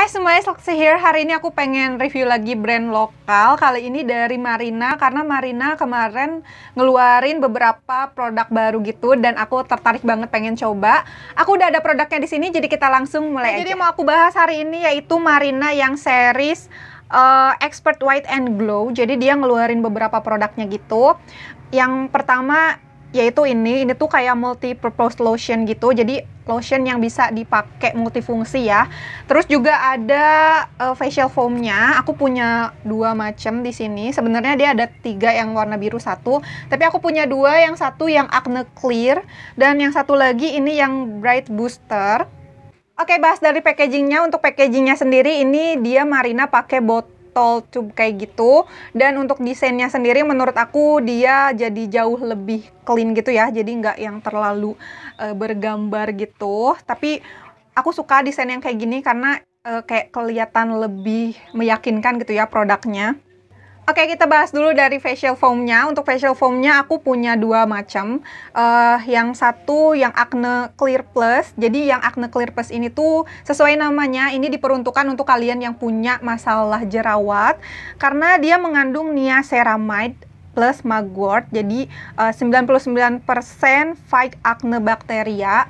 Hai semuanya, Slaksi here. Hari ini aku pengen review lagi brand lokal. Kali ini dari Marina, karena Marina kemarin ngeluarin beberapa produk baru gitu. Dan aku tertarik banget pengen coba. Aku udah ada produknya di sini, jadi kita langsung mulai nah, Jadi mau aku bahas hari ini yaitu Marina yang series uh, Expert White and Glow. Jadi dia ngeluarin beberapa produknya gitu. Yang pertama yaitu ini ini tuh kayak multi purpose lotion gitu jadi lotion yang bisa dipakai multifungsi ya terus juga ada uh, facial foamnya aku punya dua macam di sini sebenarnya dia ada tiga yang warna biru satu tapi aku punya dua yang satu yang acne clear dan yang satu lagi ini yang bright booster Oke, bahas dari packagingnya. Untuk packagingnya sendiri, ini dia Marina pakai botol tall tube kayak gitu dan untuk desainnya sendiri menurut aku dia jadi jauh lebih clean gitu ya jadi nggak yang terlalu uh, bergambar gitu tapi aku suka desain yang kayak gini karena uh, kayak kelihatan lebih meyakinkan gitu ya produknya Oke, kita bahas dulu dari facial foamnya. Untuk facial foamnya aku punya dua macam. Uh, yang satu yang Acne Clear Plus. Jadi yang Acne Clear Plus ini tuh sesuai namanya, ini diperuntukkan untuk kalian yang punya masalah jerawat karena dia mengandung niacinamide plus mugwort. Jadi eh, uh, 99% fight acne bakteria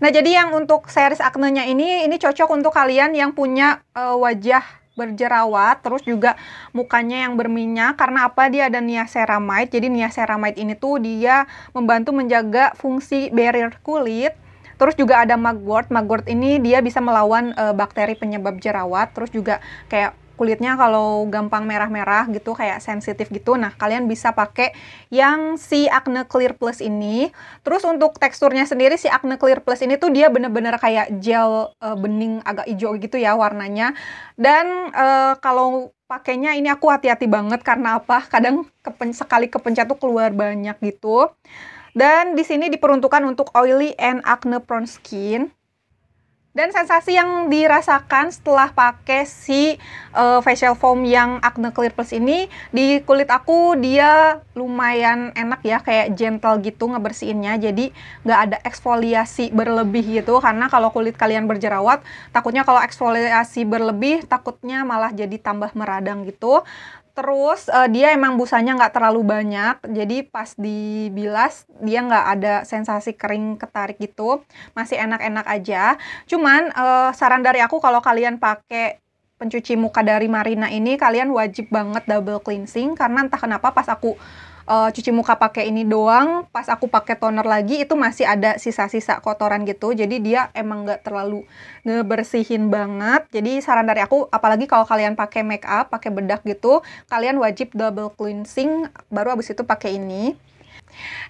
Nah, jadi yang untuk series acne-nya ini, ini cocok untuk kalian yang punya uh, wajah berjerawat, terus juga mukanya yang berminyak karena apa dia ada niacinamide Jadi niacinamide ini tuh dia membantu menjaga fungsi barrier kulit. Terus juga ada mugwort. Mugwort ini dia bisa melawan e, bakteri penyebab jerawat. Terus juga kayak kulitnya kalau gampang merah-merah gitu kayak sensitif gitu. Nah, kalian bisa pakai yang si Acne Clear Plus ini. Terus untuk teksturnya sendiri si Acne Clear Plus ini tuh dia bener-bener kayak gel uh, bening agak hijau gitu ya warnanya. Dan uh, kalau pakainya ini aku hati-hati banget karena apa? Kadang kepen sekali kepencet tuh keluar banyak gitu. Dan di sini diperuntukkan untuk oily and acne prone skin. Dan sensasi yang dirasakan setelah pakai si uh, facial foam yang Acne Clear Plus ini di kulit aku dia lumayan enak ya kayak gentle gitu ngebersihinnya jadi nggak ada eksfoliasi berlebih gitu karena kalau kulit kalian berjerawat takutnya kalau eksfoliasi berlebih takutnya malah jadi tambah meradang gitu Terus uh, dia emang busanya nggak terlalu banyak, jadi pas dibilas dia nggak ada sensasi kering ketarik gitu, masih enak-enak aja. Cuman uh, saran dari aku kalau kalian pakai pencuci muka dari Marina ini, kalian wajib banget double cleansing karena entah kenapa pas aku uh, cuci muka pakai ini doang, pas aku pakai toner lagi itu masih ada sisa-sisa kotoran gitu. Jadi dia emang nggak terlalu ngebersihin banget. Jadi saran dari aku, apalagi kalau kalian pakai make up, pakai bedak gitu, kalian wajib double cleansing, baru abis itu pakai ini.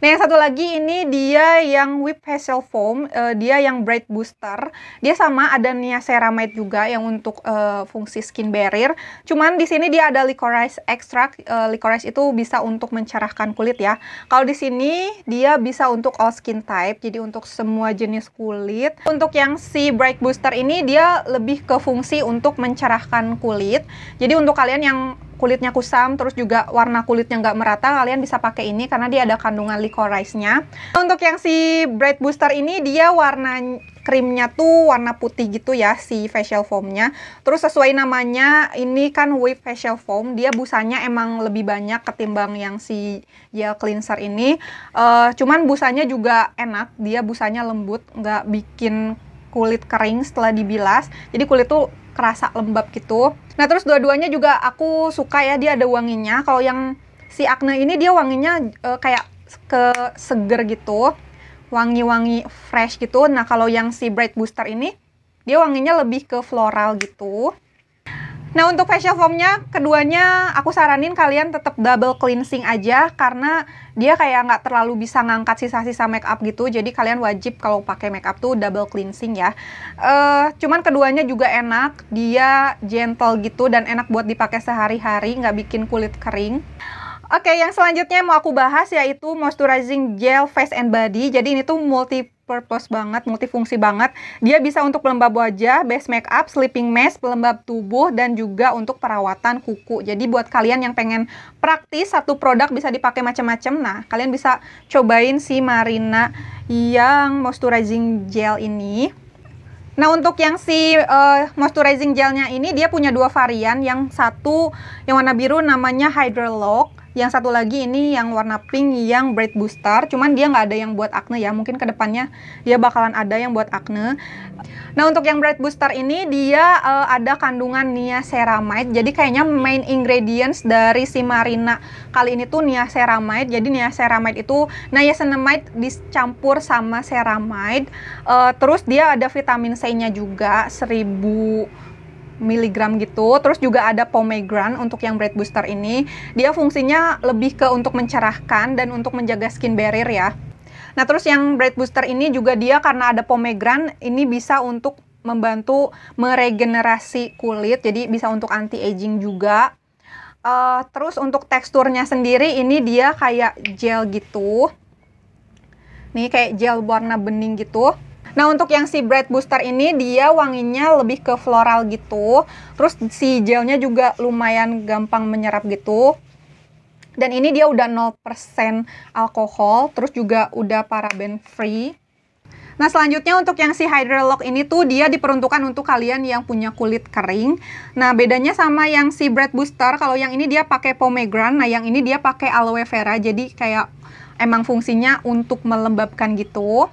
Nah, yang satu lagi ini dia yang Whip Facial Foam, uh, dia yang Bright Booster. Dia sama ada niaceramide juga yang untuk uh, fungsi skin barrier. Cuman di sini dia ada licorice extract. Uh, licorice itu bisa untuk mencerahkan kulit ya. Kalau di sini dia bisa untuk all skin type, jadi untuk semua jenis kulit. Untuk yang si Bright Booster ini dia lebih ke fungsi untuk mencerahkan kulit. Jadi untuk kalian yang kulitnya kusam terus juga warna kulitnya nggak merata kalian bisa pakai ini karena dia ada kandungan licorice-nya untuk yang si Bright Booster ini dia warna krimnya tuh warna putih gitu ya si facial foamnya terus sesuai namanya ini kan wave facial foam dia busanya emang lebih banyak ketimbang yang si gel cleanser ini uh, cuman busanya juga enak dia busanya lembut nggak bikin kulit kering setelah dibilas jadi kulit tuh kerasa lembab gitu. Nah terus dua-duanya juga aku suka ya dia ada wanginya. Kalau yang si Acne ini dia wanginya uh, kayak ke seger gitu, wangi-wangi fresh gitu. Nah kalau yang si Bright Booster ini dia wanginya lebih ke floral gitu. Nah untuk facial foamnya keduanya aku saranin kalian tetap double cleansing aja karena dia kayak nggak terlalu bisa ngangkat sisa-sisa makeup gitu jadi kalian wajib kalau pakai makeup tuh double cleansing ya. Uh, cuman keduanya juga enak dia gentle gitu dan enak buat dipakai sehari-hari nggak bikin kulit kering. Oke, okay, yang selanjutnya mau aku bahas yaitu moisturizing gel face and body. Jadi ini tuh multi purpose banget, multifungsi banget. Dia bisa untuk pelembab wajah, base makeup, sleeping mask, pelembab tubuh, dan juga untuk perawatan kuku. Jadi buat kalian yang pengen praktis, satu produk bisa dipakai macam-macam. Nah, kalian bisa cobain si Marina yang moisturizing gel ini. Nah, untuk yang si uh, moisturizing gelnya ini, dia punya dua varian. Yang satu, yang warna biru namanya Hydrolock yang satu lagi ini yang warna pink yang bright Booster, cuman dia nggak ada yang buat acne ya. Mungkin kedepannya dia bakalan ada yang buat acne. Nah untuk yang bright Booster ini dia uh, ada kandungan niaceramide. Jadi kayaknya main ingredients dari si Marina kali ini tuh niaceramide. Jadi niaceramide itu niacinamide dicampur sama ceramide. Uh, terus dia ada vitamin C-nya juga 1000 mg gitu. Terus juga ada pomegranate untuk yang bread booster ini. Dia fungsinya lebih ke untuk mencerahkan dan untuk menjaga skin barrier ya. Nah, terus yang bread booster ini juga dia karena ada pomegranate ini bisa untuk membantu meregenerasi kulit. Jadi bisa untuk anti aging juga. Uh, terus untuk teksturnya sendiri ini dia kayak gel gitu. Nih kayak gel warna bening gitu. Nah, untuk yang si Bright Booster ini dia wanginya lebih ke floral gitu. Terus si gelnya juga lumayan gampang menyerap gitu. Dan ini dia udah 0% alkohol, terus juga udah paraben free. Nah, selanjutnya untuk yang si Hydrolock ini tuh dia diperuntukkan untuk kalian yang punya kulit kering. Nah, bedanya sama yang si Bread Booster, kalau yang ini dia pakai pomegranate, nah yang ini dia pakai aloe vera. Jadi kayak emang fungsinya untuk melembabkan gitu.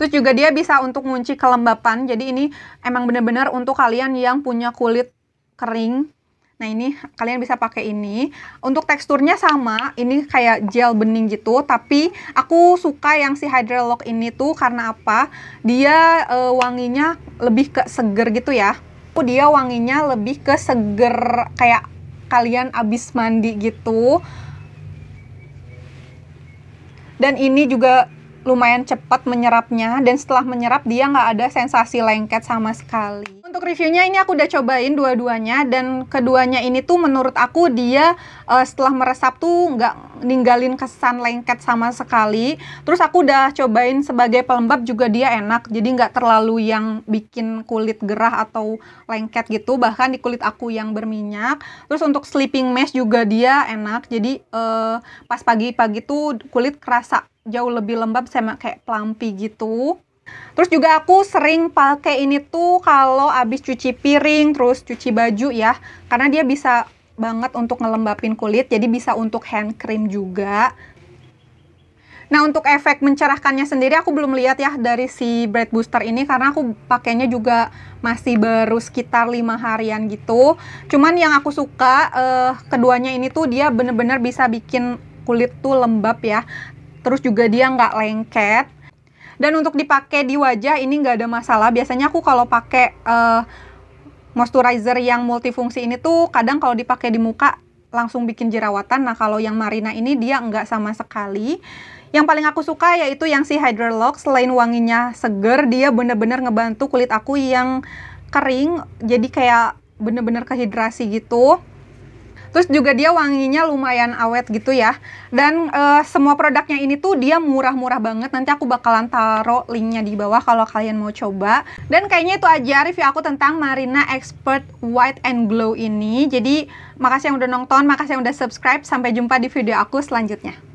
Terus juga dia bisa untuk ngunci kelembapan. Jadi ini emang benar-benar untuk kalian yang punya kulit kering. Nah ini kalian bisa pakai ini. Untuk teksturnya sama, ini kayak gel bening gitu. Tapi aku suka yang si Hydralock ini tuh karena apa? Dia e, wanginya lebih ke seger gitu ya. Dia wanginya lebih ke seger kayak kalian abis mandi gitu. Dan ini juga lumayan cepat menyerapnya dan setelah menyerap dia nggak ada sensasi lengket sama sekali. Untuk reviewnya ini aku udah cobain dua-duanya dan keduanya ini tuh menurut aku dia uh, setelah meresap tuh nggak ninggalin kesan lengket sama sekali. Terus aku udah cobain sebagai pelembab juga dia enak, jadi nggak terlalu yang bikin kulit gerah atau lengket gitu. Bahkan di kulit aku yang berminyak. Terus untuk sleeping mask juga dia enak, jadi uh, pas pagi-pagi tuh kulit kerasa jauh lebih lembab sama kayak plumpy gitu. Terus juga aku sering pakai ini tuh kalau abis cuci piring, terus cuci baju ya. Karena dia bisa banget untuk ngelembapin kulit, jadi bisa untuk hand cream juga. Nah untuk efek mencerahkannya sendiri aku belum lihat ya dari si Bright Booster ini karena aku pakainya juga masih baru sekitar lima harian gitu. Cuman yang aku suka eh, keduanya ini tuh dia bener-bener bisa bikin kulit tuh lembab ya. Terus juga dia nggak lengket dan untuk dipakai di wajah ini nggak ada masalah. Biasanya aku kalau pakai uh, moisturizer yang multifungsi ini tuh kadang kalau dipakai di muka langsung bikin jerawatan. Nah kalau yang Marina ini dia nggak sama sekali. Yang paling aku suka yaitu yang si Hydralock. Selain wanginya seger, dia bener-bener ngebantu kulit aku yang kering. Jadi kayak bener-bener kehidrasi gitu Terus juga dia wanginya lumayan awet gitu ya. Dan uh, semua produknya ini tuh dia murah-murah banget. Nanti aku bakalan taruh linknya di bawah kalau kalian mau coba. Dan kayaknya itu aja review aku tentang Marina Expert White and Glow ini. Jadi makasih yang udah nonton, makasih yang udah subscribe. Sampai jumpa di video aku selanjutnya.